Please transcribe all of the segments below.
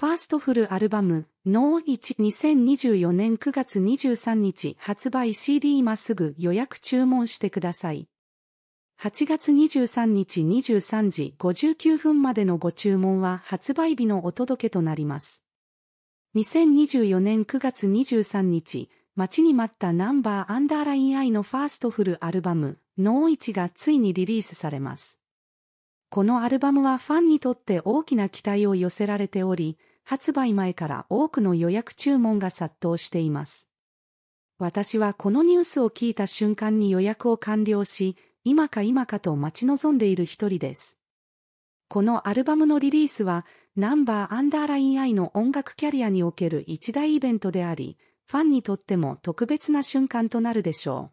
ファーストフルアルバム、ノー1 2024年9月23日発売 CD 今すぐ予約注文してください。8月23日23時59分までのご注文は発売日のお届けとなります。2024年9月23日、待ちに待ったナンバーアンダーライン I のファーストフルアルバム、ノー1がついにリリースされます。このアルバムはファンにとって大きな期待を寄せられており、発売前から多くの予約注文が殺到しています。私はこのニュースを聞いた瞬間に予約を完了し、今か今かと待ち望んでいる一人です。このアルバムのリリースは、ナンバーアンダーラインアイの音楽キャリアにおける一大イベントであり、ファンにとっても特別な瞬間となるでしょう。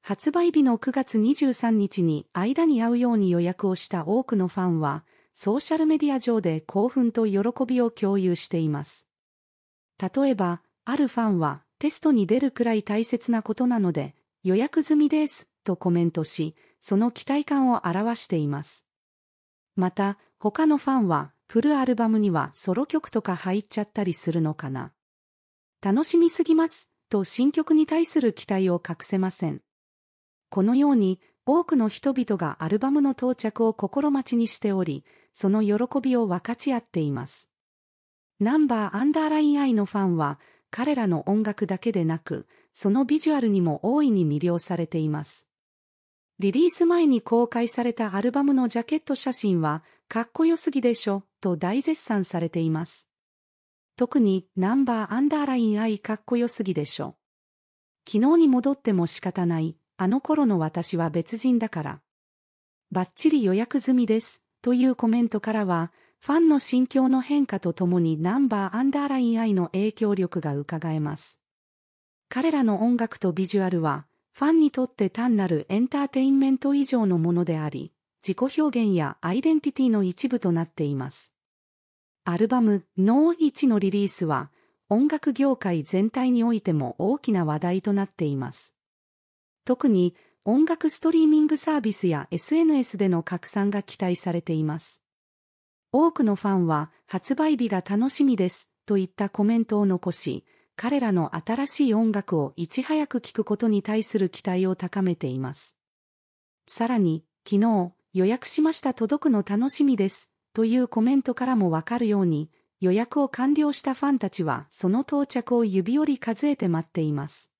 発売日の9月23日に間に合うように予約をした多くのファンは、ソーシャルメディア上で興奮と喜びを共有しています。例えば、あるファンはテストに出るくらい大切なことなので予約済みですとコメントし、その期待感を表しています。また、他のファンはフルアルバムにはソロ曲とか入っちゃったりするのかな。楽しみすぎますと新曲に対する期待を隠せません。このように多くの人々がアルバムの到着を心待ちにしており、その喜びを分かち合っています。ナンバーアンダーライン I のファンは、彼らの音楽だけでなく、そのビジュアルにも大いに魅了されています。リリース前に公開されたアルバムのジャケット写真は、かっこよすぎでしょ、と大絶賛されています。特に、ナンバーアンダーライン I かっこよすぎでしょ。昨日に戻っても仕方ない、あの頃の私は別人だから。バッチリ予約済みです、というコメントからは、ファンの心境の変化とともにナンバーアンダーライン愛の影響力がうかがえます。彼らの音楽とビジュアルは、ファンにとって単なるエンターテインメント以上のものであり、自己表現やアイデンティティの一部となっています。アルバム No1 のリリースは、音楽業界全体においても大きな話題となっています。特に音楽ストリーミングサービスや SNS での拡散が期待されています。多くのファンは発売日が楽しみですといったコメントを残し、彼らの新しい音楽をいち早く聴くことに対する期待を高めています。さらに、昨日、予約しました届くの楽しみですというコメントからもわかるように、予約を完了したファンたちはその到着を指折り数えて待っています。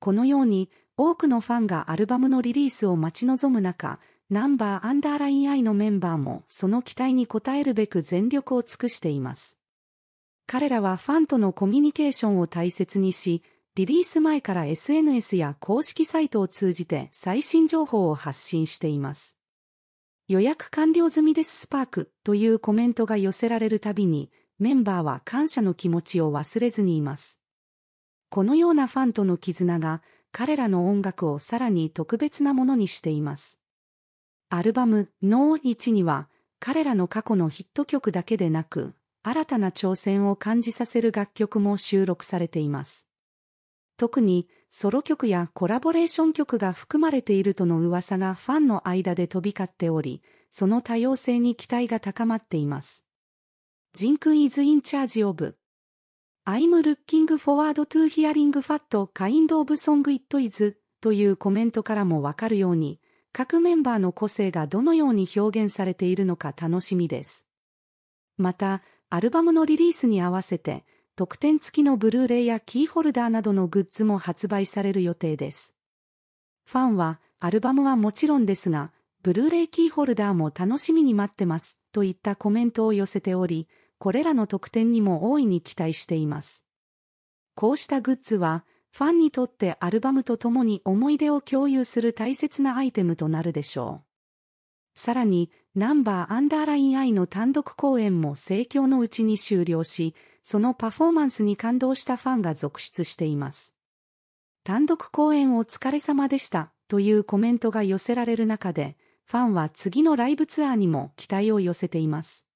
このように、多くのファンがアルバムのリリースを待ち望む中、ナンバーアンダーライン I のメンバーもその期待に応えるべく全力を尽くしています。彼らはファンとのコミュニケーションを大切にし、リリース前から SNS や公式サイトを通じて最新情報を発信しています。予約完了済みですスパークというコメントが寄せられるたびに、メンバーは感謝の気持ちを忘れずにいます。このようなファンとの絆が、彼らの音楽をさらに特別なものにしています。アルバム「No1」には彼らの過去のヒット曲だけでなく新たな挑戦を感じさせる楽曲も収録されています。特にソロ曲やコラボレーション曲が含まれているとの噂がファンの間で飛び交っており、その多様性に期待が高まっています。ジンクイズ・イン・チャージ・オブ・ I'm looking forward to hearing fat kind of song it is というコメントからもわかるように、各メンバーの個性がどのように表現されているのか楽しみです。また、アルバムのリリースに合わせて、特典付きのブルーレイやキーホルダーなどのグッズも発売される予定です。ファンは、アルバムはもちろんですが、ブルーレイキーホルダーも楽しみに待ってます、といったコメントを寄せており、これらの特典にも大いに期待しています。こうしたグッズは、ファンにとってアルバムとともに思い出を共有する大切なアイテムとなるでしょう。さらに、ナンバーアンダーラインアイの単独公演も盛況のうちに終了し、そのパフォーマンスに感動したファンが続出しています。単独公演お疲れ様でしたというコメントが寄せられる中で、ファンは次のライブツアーにも期待を寄せています。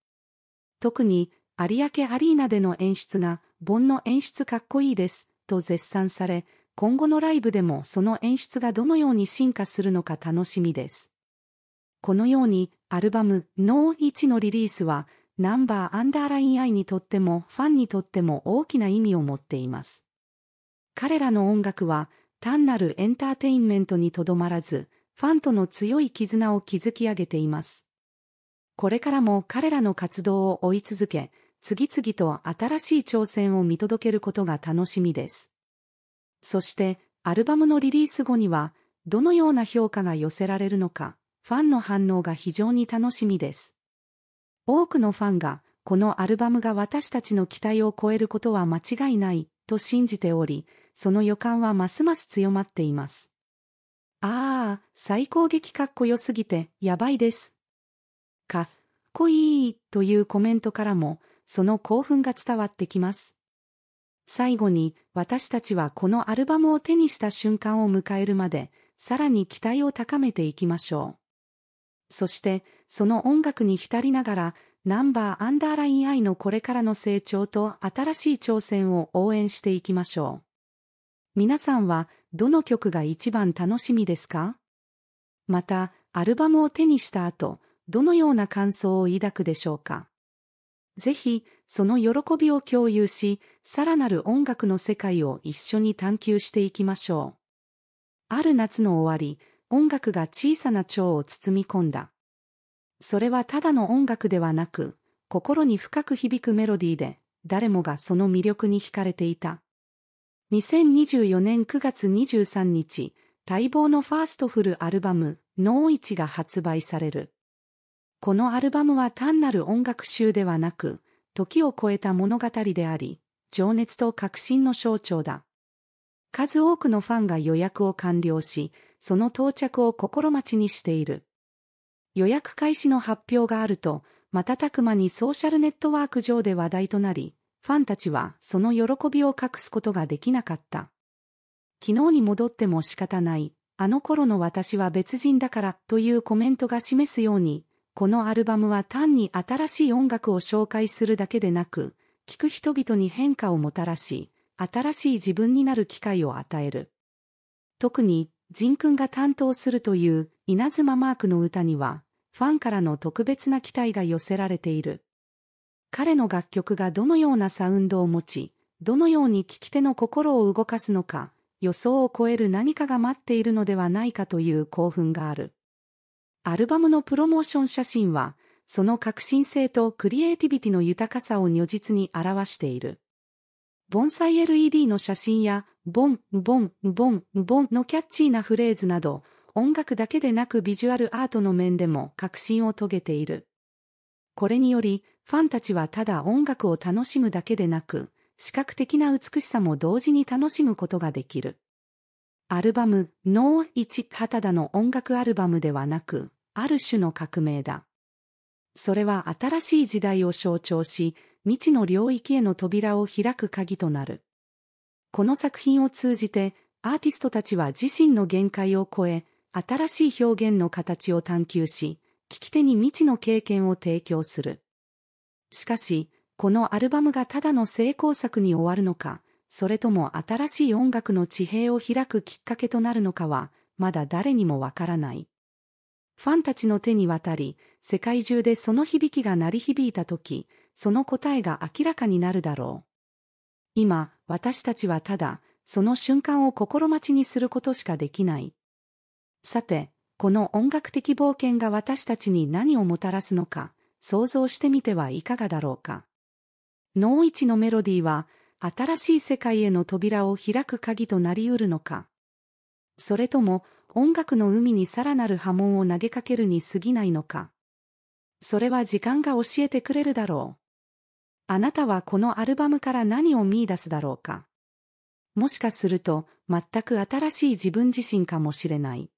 特に、有明アリーナでの演出が、盆の演出かっこいいです、と絶賛され、今後のライブでもその演出がどのように進化するのか楽しみです。このように、アルバム No1 のリリースは、ナンバーアンダーライン I にとってもファンにとっても大きな意味を持っています。彼らの音楽は、単なるエンターテインメントにとどまらず、ファンとの強い絆を築き上げています。これからも彼らの活動を追い続け、次々と新しい挑戦を見届けることが楽しみです。そして、アルバムのリリース後には、どのような評価が寄せられるのか、ファンの反応が非常に楽しみです。多くのファンが、このアルバムが私たちの期待を超えることは間違いない、と信じており、その予感はますます強まっています。ああ、最高劇かっこよすぎて、やばいです。か、濃いというコメントからも、その興奮が伝わってきます。最後に、私たちはこのアルバムを手にした瞬間を迎えるまで、さらに期待を高めていきましょう。そして、その音楽に浸りながら、ナンバーアンダーライン愛のこれからの成長と新しい挑戦を応援していきましょう。皆さんはどの曲が一番楽しみですかまた、アルバムを手にした後、どのような感想を抱くでしょうかぜひ、その喜びを共有し、さらなる音楽の世界を一緒に探求していきましょう。ある夏の終わり、音楽が小さな蝶を包み込んだ。それはただの音楽ではなく、心に深く響くメロディーで、誰もがその魅力に惹かれていた。2024年9月23日、待望のファーストフルアルバム、ノーイチが発売される。このアルバムは単なる音楽集ではなく、時を超えた物語であり、情熱と革新の象徴だ。数多くのファンが予約を完了し、その到着を心待ちにしている。予約開始の発表があると、瞬く間にソーシャルネットワーク上で話題となり、ファンたちはその喜びを隠すことができなかった。昨日に戻っても仕方ない、あの頃の私は別人だからというコメントが示すように、このアルバムは単に新しい音楽を紹介するだけでなく、聴く人々に変化をもたらし、新しい自分になる機会を与える。特に、ジン君が担当するという稲妻マークの歌には、ファンからの特別な期待が寄せられている。彼の楽曲がどのようなサウンドを持ち、どのように聴き手の心を動かすのか、予想を超える何かが待っているのではないかという興奮がある。アルバムのプロモーション写真は、その革新性とクリエイティビティの豊かさを如実に表している。盆栽 LED の写真や、ボン、ボン、ボン、ボンのキャッチーなフレーズなど、音楽だけでなくビジュアルアートの面でも革新を遂げている。これにより、ファンたちはただ音楽を楽しむだけでなく、視覚的な美しさも同時に楽しむことができる。アルバム、ノー・イカタダの音楽アルバムではなく、ある種の革命だ。それは新しい時代を象徴し、未知の領域への扉を開く鍵となる。この作品を通じて、アーティストたちは自身の限界を超え、新しい表現の形を探求し、聞き手に未知の経験を提供する。しかし、このアルバムがただの成功作に終わるのか、それとも新しい音楽の地平を開くきっかけとなるのかは、まだ誰にもわからない。ファンたちの手に渡り、世界中でその響きが鳴り響いた時、その答えが明らかになるだろう。今、私たちはただ、その瞬間を心待ちにすることしかできない。さて、この音楽的冒険が私たちに何をもたらすのか、想像してみてはいかがだろうか。脳一のメロディーは、新しい世界への扉を開く鍵となりうるのか。それとも、音楽の海にさらなる波紋を投げかけるに過ぎないのか。それは時間が教えてくれるだろう。あなたはこのアルバムから何を見出すだろうか。もしかすると、全く新しい自分自身かもしれない。